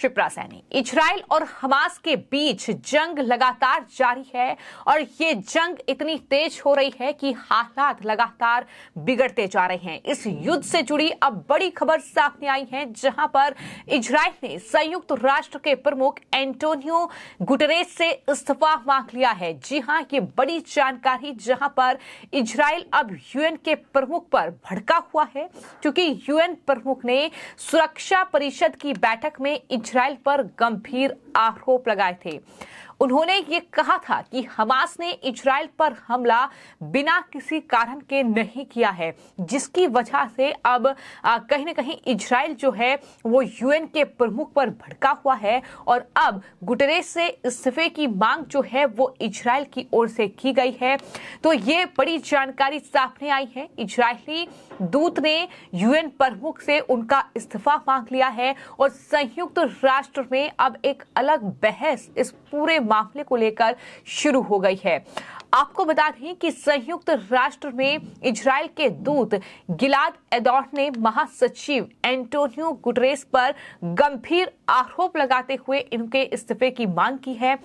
Shipra Saini Israel और Hamas के बीच जंग लगातार जारी है और ये जंग इतनी तेज हो रही है कि हालात लगातार बिगड़ते जा रहे हैं इस युद्ध से जुड़ी अब बड़ी खबर सामने आई है जहां पर इजराइल ने संयुक्त राष्ट्र के प्रमुख एंटोनियो गुटरेस से इस्तीफा मांग लिया है जी हां ये बड़ी जानकारी जहां पर इजराइल अब यूएन के प्रमुख पर भड़का हुआ है क्योंकि यूएन प्रमुख ने सुरक्षा परिषद की बैठक में इसराइल पर गंभीर आरोप लगाए थे उन्होंने ये कहा था कि हमास ने इजराइल पर हमला बिना किसी कारण के नहीं किया है जिसकी वजह से अब कहीं ना कहीं इजराइल जो है वो यूएन के प्रमुख पर भड़का हुआ है और अब गुटरेस से इस्तीफे की मांग जो है वो इजराइल की ओर से की गई है तो ये बड़ी जानकारी सामने आई है इसराइली दूत ने यूएन प्रमुख से उनका इस्तीफा मांग लिया है और संयुक्त राष्ट्र में अब एक अलग बहस इस पूरे मामले को लेकर शुरू हो गई है आपको बता दें कि संयुक्त राष्ट्र में इजराइल के दूत गिलाद एदौर ने महासचिव एंटोनियो गुटरेस पर गंभीर आरोप लगाते हुए इनके इस्तीफे की मांग की है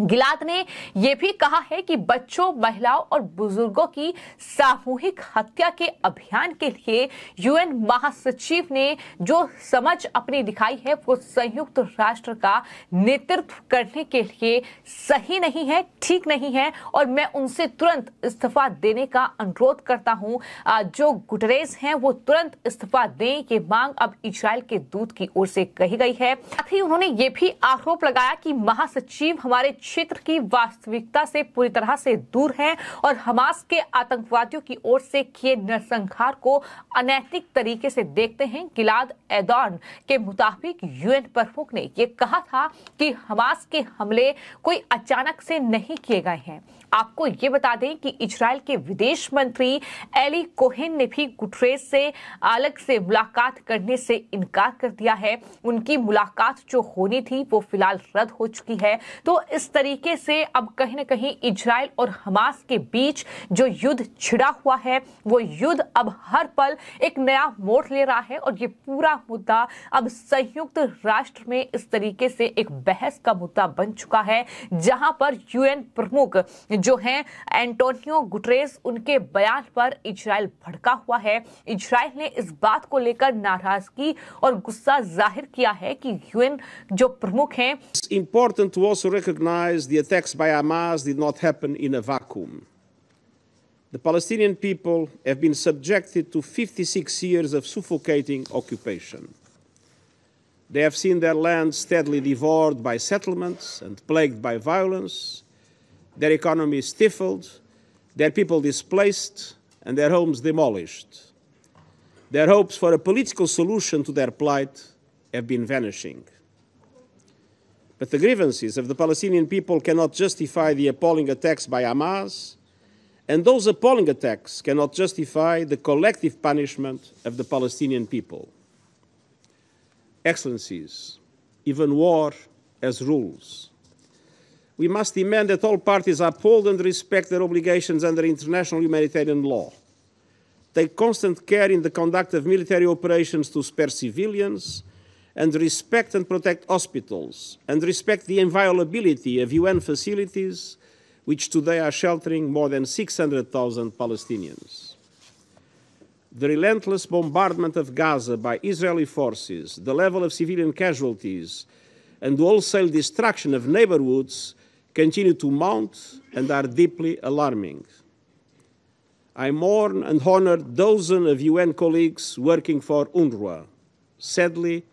गिलात ने यह भी कहा है कि बच्चों महिलाओं और बुजुर्गों की सामूहिक हत्या के अभियान के लिए यूएन महासचिव ने जो समझ अपनी दिखाई है वो संयुक्त राष्ट्र का नेतृत्व करने के लिए सही नहीं है ठीक नहीं है और मैं उनसे तुरंत इस्तीफा देने का अनुरोध करता हूं जो गुटरेज हैं वो तुरंत इस्तीफा दें ये मांग अब इसराइल के दूत की ओर से कही गई है साथ ही उन्होंने ये भी आरोप लगाया कि महासचिव हमारे क्षेत्र की वास्तविकता से पूरी तरह से दूर हैं और हमास के आतंकवादियों की ओर से किए नरसंहार को अनैतिक तरीके से देखते हैं गिलाद एदॉन के मुताबिक यूएन प्रमुख ने यह कहा था कि हमास के हमले कोई अचानक से नहीं किए गए हैं आपको ये बता दें कि इजराइल के विदेश मंत्री एली कोहेन ने भी गुटरेस से अलग से मुलाकात करने से इनकार कर दिया है उनकी मुलाकात जो होनी थी वो फिलहाल रद्द हो चुकी है तो इस तरीके से अब कहीं ना कहीं इजराइल और हमास के बीच जो युद्ध छिड़ा हुआ है वो युद्ध अब हर पल एक नया मोड़ ले रहा है और ये पूरा मुद्दा अब संयुक्त राष्ट्र में इस तरीके से एक बहस का मुद्दा बन चुका है जहां पर यूएन प्रमुख जो हैं एंटोनियो गुटरेस उनके बयान पर इजराइल भड़का हुआ है इजराइल ने इस बात को लेकर नाराजगी और गुस्सा जाहिर किया है कि यूएन जो प्रमुख हैं important recognise the attacks by Hamas did not happen in a vacuum. The Palestinian people have been subjected to 56 years of suffocating occupation. They have seen their land steadily devoured by settlements and plagued by violence, their economy stifled, their people displaced, and their homes demolished. Their hopes for a political solution to their plight have been vanishing. But the grievances of the Palestinian people cannot justify the appalling attacks by Hamas, and those appalling attacks cannot justify the collective punishment of the Palestinian people. Excellencies, even war has rules. We must demand that all parties uphold and respect their obligations under international humanitarian law. Take constant care in the conduct of military operations to spare civilians and respect and protect hospitals and respect the inviolability of UN facilities, which today are sheltering more than 600,000 Palestinians. The relentless bombardment of Gaza by Israeli forces, the level of civilian casualties, and wholesale destruction of neighborhoods continue to mount and are deeply alarming. I mourn and honor dozens of UN colleagues working for UNRWA. Sadly,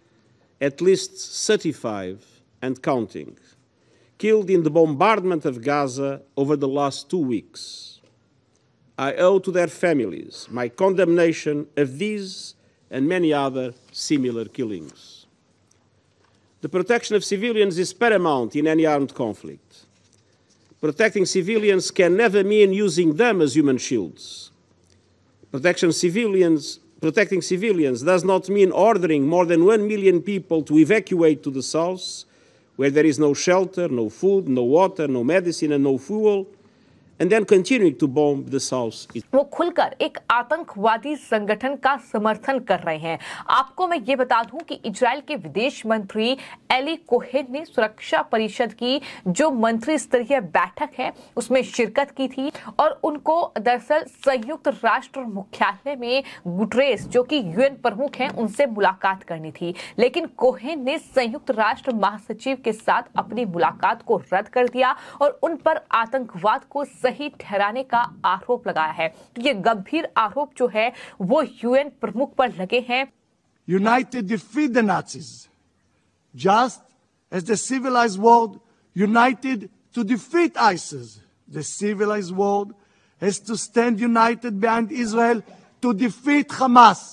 at least 35 and counting, killed in the bombardment of Gaza over the last two weeks. I owe to their families my condemnation of these and many other similar killings. The protection of civilians is paramount in any armed conflict. Protecting civilians can never mean using them as human shields. Protection civilians protecting civilians does not mean ordering more than 1 million people to evacuate to the south, where there is no shelter, no food, no water, no medicine, and no fuel, and then continuing to bomb the south. वो खुलकर एक आतंकवादी संगठन का समर्थन कर रहे हैं आपको मैं ये बता दूं कि इजराइल के विदेश मंत्री एली कोहेन ने सुरक्षा परिषद की जो मंत्री स्तरीय बैठक है उसमें शिरकत की थी और उनको दरअसल संयुक्त राष्ट्र मुख्यालय में गुटरेस जो कि यूएन प्रमुख हैं उनसे मुलाकात करनी थी लेकिन कोहेन ने संयुक्त राष्ट्र महासचिव के साथ अपनी मुलाकात को रद्द कर दिया और उन पर आतंकवाद को सही सही ठहराने का आरोप लगाया है तो ये गंभीर आरोप जो है वो यूएन प्रमुख पर लगे हैं united defeat the Nazis just as the civilised world united to defeat ISIS the civilised world has to stand united behind Israel to defeat Hamas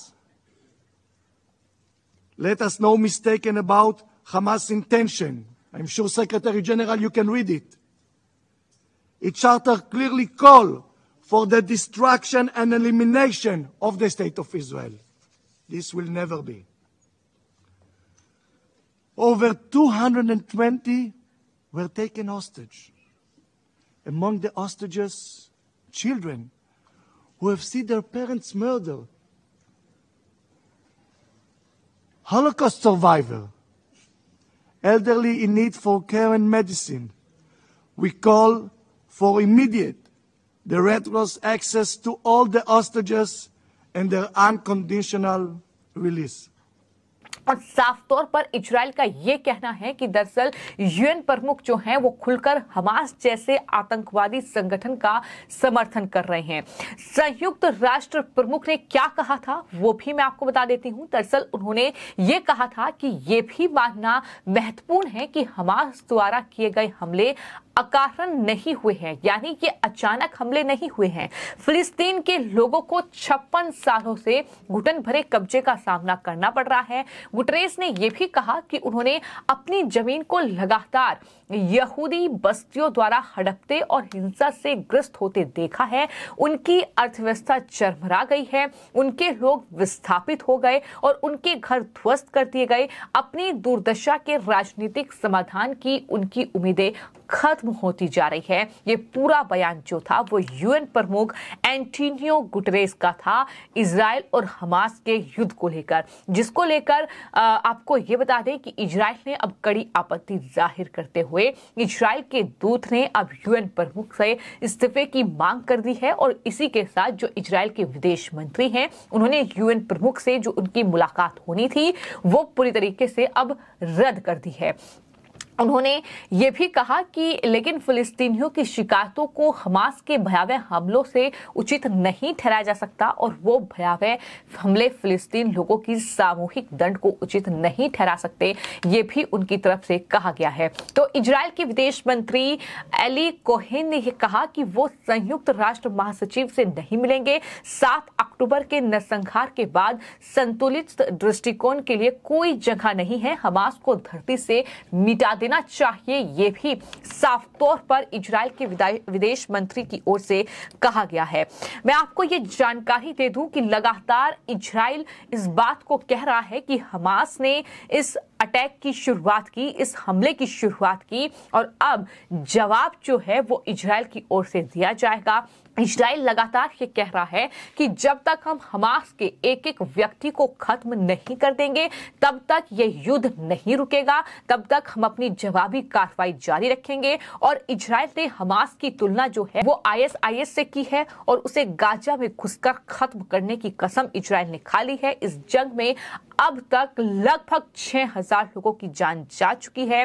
Let us no mistaken about Hamas intention. I'm sure Secretary General you can read it. Its charter clearly calls for the destruction and elimination of the State of Israel. This will never be. Over 220 were taken hostage. Among the hostages, children who have seen their parents murdered. Holocaust survivor, elderly in need for care and medicine. We call for immediate, the Red Cross access to all the hostages and their unconditional release. और साफ तौर पर Israel का यह कहना है कि दरअसल यूएन प्रमुख जो हैं वो खुलकर हमास जैसे आतंकवादी संगठन का समर्थन कर रहे हैं संयुक्त राष्ट्र प्रमुख ने क्या कहा था वो भी मैं आपको बता देती हूं दरअसल उन्होंने ये कहा था कि ये भी मानना महत्वपूर्ण है कि हमास द्वारा किए गए हमले अकारण नहीं हुए हैं यानी ये अचानक हमले नहीं हुए हैं फिलिस्तीन के लोगों को छप्पन सालों से घुटन भरे कब्जे का सामना करना पड़ रहा है गुटरेस ने यह भी कहा कि उन्होंने अपनी जमीन को लगातार यहूदी बस्तियों द्वारा हड़पते और हिंसा से ग्रस्त होते देखा है उनकी अर्थव्यवस्था चरमरा गई है उनके लोग विस्थापित हो गए और उनके घर ध्वस्त कर दिए गए अपनी दुर्दशा के राजनीतिक समाधान की उनकी उम्मीदें खत्म होती जा रही है ये पूरा बयान जो था वो यूएन प्रमुख एंटीनियो गुटरेस का था इसराइल और हमास के युद्ध को लेकर जिसको लेकर आपको ये बता दें कि इसराइल ने अब कड़ी आपत्ति जाहिर करते हुए इसराइल के दूत ने अब यूएन प्रमुख से इस्तीफे की मांग कर दी है और इसी के साथ जो इसराइल के विदेश मंत्री हैं उन्होंने यूएन प्रमुख से जो उनकी मुलाकात होनी थी वो पूरी तरीके से अब रद्द कर दी है उन्होंने ये भी कहा कि लेकिन फिलिस्तीनियों की शिकायतों को हमास के भयावह हमलों से उचित नहीं ठहराया जा सकता और वो भयावह हमले फिलिस्तीन लोगों की सामूहिक दंड को उचित नहीं ठहरा सकते ये भी उनकी तरफ से कहा गया है तो इजराइल के विदेश मंत्री एली कोहेन ने यह कहा कि वो संयुक्त राष्ट्र महासचिव से नहीं मिलेंगे सात अक्टूबर के नरसंहार के बाद संतुलित दृष्टिकोण के लिए कोई जगह नहीं है हमास को धरती से मिटा देना देना चाहिए ये भी साफ तौर पर इजराइल के विदेश मंत्री की ओर से कहा गया है मैं आपको ये जानकारी दे दूं कि लगातार इजराइल इस बात को कह रहा है कि हमास ने इस अटैक की शुरुआत की इस हमले की शुरुआत की और अब जवाब जो है वो इजराइल की ओर से दिया जाएगा इसराइल लगातार ये कह रहा है कि जब तक हम हमास के एक एक व्यक्ति को खत्म नहीं कर देंगे तब तक ये युद्ध नहीं रुकेगा तब तक हम अपनी जवाबी कार्रवाई जारी रखेंगे और इसराइल ने हमास की तुलना जो है वो आईएसआईएस से की है और उसे गाजा में घुसकर खत्म करने की कसम इसराइल ने खा ली है इस जंग में अब तक लगभग 6000 लोगों की जान जा चुकी है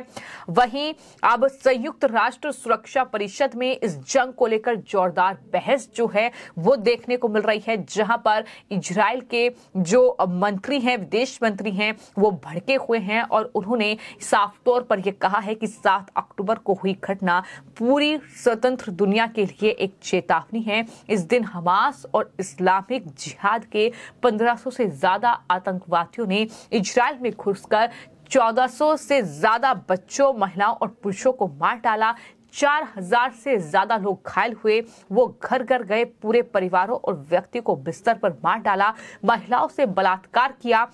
वहीं अब संयुक्त राष्ट्र सुरक्षा परिषद में इस जंग को लेकर जोरदार बहस जो है वो देखने को मिल रही है जहां पर इजराइल के जो मंत्री हैं विदेश मंत्री हैं वो भड़के हुए हैं और उन्होंने साफ तौर पर यह कहा है कि सात अक्टूबर को हुई घटना पूरी स्वतंत्र दुनिया के लिए एक चेतावनी है इस दिन हमास और इस्लामिक जिहाद के 1500 से ज्यादा आतंकवादियों नायडू ने इजराइल में घुसकर 1400 से ज्यादा बच्चों महिलाओं और पुरुषों को मार डाला चार हजार से ज्यादा लोग घायल हुए वो घर घर गए पूरे परिवारों और व्यक्ति को बिस्तर पर मार डाला महिलाओं से बलात्कार किया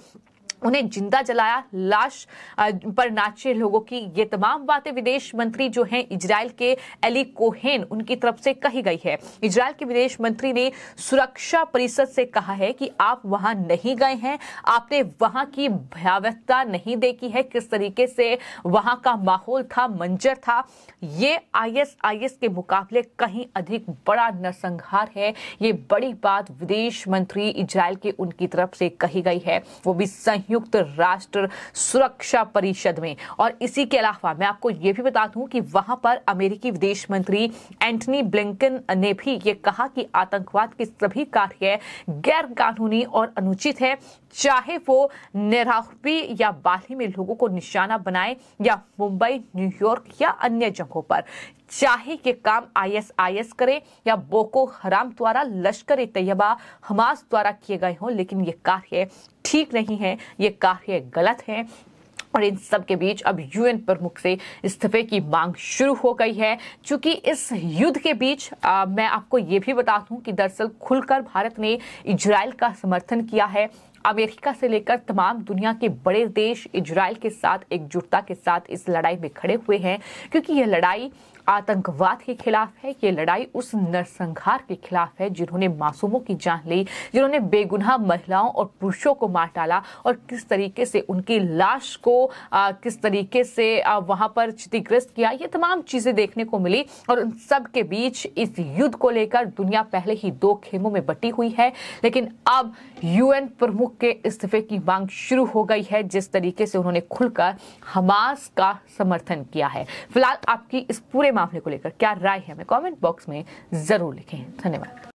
उन्हें जिंदा जलाया लाश पर नाचे लोगों की ये तमाम बातें विदेश मंत्री जो हैं इजराइल के एली कोहेन उनकी तरफ से कही गई है इजराइल के विदेश मंत्री ने सुरक्षा परिषद से कहा है कि आप वहां नहीं गए हैं आपने वहां की भयावहता नहीं देखी है किस तरीके से वहां का माहौल था मंजर था ये आईएसआईएस के मुकाबले कहीं अधिक बड़ा नरसंहार है ये बड़ी बात विदेश मंत्री इजराइल के उनकी तरफ से कही गई है वो भी सही संयुक्त राष्ट्र सुरक्षा परिषद में और इसी के अलावा मैं आपको यह भी बता दूं कि वहां पर अमेरिकी विदेश मंत्री एंटनी ब्लिंकन ने भी ये कहा कि आतंकवाद के सभी कार्य गैर कानूनी और अनुचित है चाहे वो निराहपी या बाली में लोगों को निशाना बनाए या मुंबई न्यूयॉर्क या अन्य जगहों पर चाहे ये काम आईएसआईएस करे या बोको हराम द्वारा लश्कर तैयबा हमास द्वारा किए गए हों लेकिन ये कार्य ठीक नहीं है ये कार्य गलत है और इन सब के बीच अब यूएन प्रमुख से इस्तीफे की मांग शुरू हो गई है क्योंकि इस युद्ध के बीच आ, मैं आपको ये भी बता दूं कि दरअसल खुलकर भारत ने इजराइल का समर्थन किया है अमेरिका से लेकर तमाम दुनिया के बड़े देश इजराइल के साथ एकजुटता के साथ इस लड़ाई में खड़े हुए हैं क्योंकि यह लड़ाई आतंकवाद के खिलाफ है ये लड़ाई उस नरसंहार के खिलाफ है जिन्होंने मासूमों की जान ली जिन्होंने बेगुनाह महिलाओं और पुरुषों को मार डाला और किस तरीके से उनकी लाश को आ, किस तरीके से आ, वहां पर क्षतिग्रस्त किया ये तमाम चीजें देखने को मिली और उन सब के बीच इस युद्ध को लेकर दुनिया पहले ही दो खेमों में बटी हुई है लेकिन अब यूएन प्रमुख फारूक के इस्तीफे की मांग शुरू हो गई है जिस तरीके से उन्होंने खुलकर हमास का समर्थन किया है फिलहाल आपकी इस पूरे मामले को लेकर क्या राय है हमें कमेंट बॉक्स में जरूर लिखें धन्यवाद